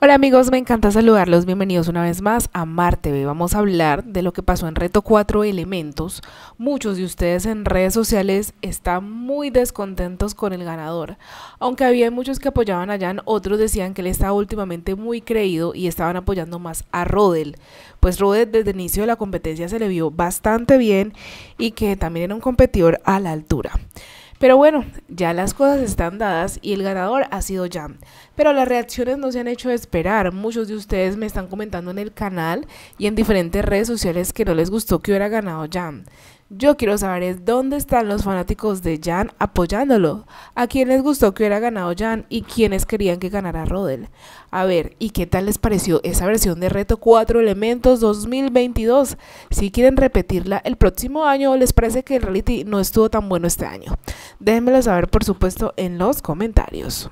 Hola amigos, me encanta saludarlos. Bienvenidos una vez más a Marte. Vamos a hablar de lo que pasó en Reto 4 Elementos. Muchos de ustedes en redes sociales están muy descontentos con el ganador. Aunque había muchos que apoyaban a Jan, otros decían que él estaba últimamente muy creído y estaban apoyando más a Rodel. Pues Rodel desde el inicio de la competencia se le vio bastante bien y que también era un competidor a la altura. Pero bueno, ya las cosas están dadas y el ganador ha sido Jam, Pero las reacciones no se han hecho esperar. Muchos de ustedes me están comentando en el canal y en diferentes redes sociales que no les gustó que hubiera ganado Jam. Yo quiero saber dónde están los fanáticos de Jan apoyándolo. ¿A quién les gustó que hubiera ganado Jan y quiénes querían que ganara Rodel? A ver, ¿y qué tal les pareció esa versión de Reto 4 Elementos 2022? Si quieren repetirla el próximo año o les parece que el reality no estuvo tan bueno este año. Déjenmelo saber por supuesto en los comentarios.